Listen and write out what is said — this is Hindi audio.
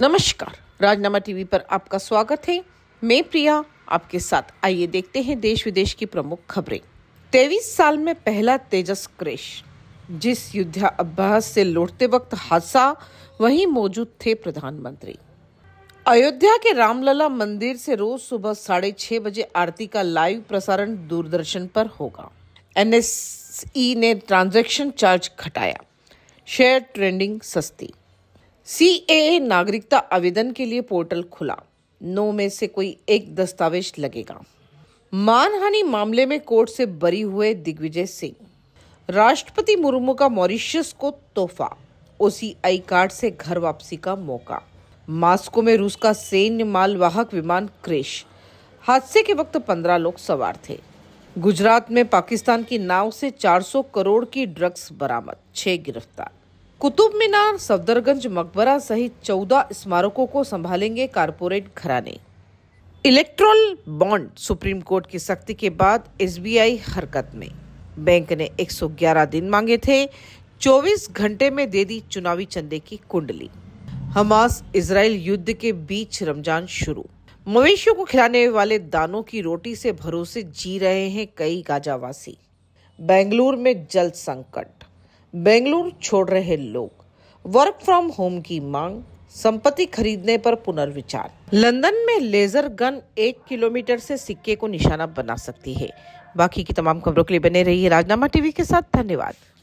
नमस्कार राजनामा टीवी पर आपका स्वागत है मैं प्रिया आपके साथ आइए देखते हैं देश विदेश की प्रमुख खबरें तेईस साल में पहला तेजस क्रेश जिस युद्ध अभ्यास से लौटते वक्त हादसा वहीं मौजूद थे प्रधानमंत्री अयोध्या के रामलला मंदिर से रोज सुबह साढ़े छह बजे आरती का लाइव प्रसारण दूरदर्शन पर होगा एनएसई ने ट्रांजैक्शन चार्ज घटाया शेयर ट्रेंडिंग सस्ती सी ए नागरिकता आवेदन के लिए पोर्टल खुला नौ में से कोई एक दस्तावेज लगेगा मानहानि मामले में कोर्ट से बरी हुए दिग्विजय सिंह राष्ट्रपति मुर्मू का मॉरिशियस को तोहफा ओसीआई कार्ड से घर वापसी का मौका मास्को में रूस का सैन्य मालवाहक विमान क्रेश हादसे के वक्त पंद्रह लोग सवार थे गुजरात में पाकिस्तान की नाव से 400 करोड़ की ड्रग्स बरामद छह गिरफ्तार कुतुब मीनार सफदरगंज मकबरा सहित चौदह स्मारकों को संभालेंगे कारपोरेट घराने इलेक्ट्रल बॉन्ड सुप्रीम कोर्ट की सख्ती के बाद एसबीआई हरकत में बैंक ने 111 दिन मांगे थे 24 घंटे में दे दी चुनावी चंदे की कुंडली हमास इसराइल युद्ध के बीच रमजान शुरू मवेशियों को खिलाने वाले दानों की रोटी से भरोसे जी रहे हैं कई गाजावासी बेंगलुरु में जल संकट बेंगलुरु छोड़ रहे लोग वर्क फ्रॉम होम की मांग संपत्ति खरीदने पर पुनर्विचार लंदन में लेजर गन एक किलोमीटर से सिक्के को निशाना बना सकती है बाकी की तमाम खबरों के लिए बने रहिए राजनामा टीवी के साथ धन्यवाद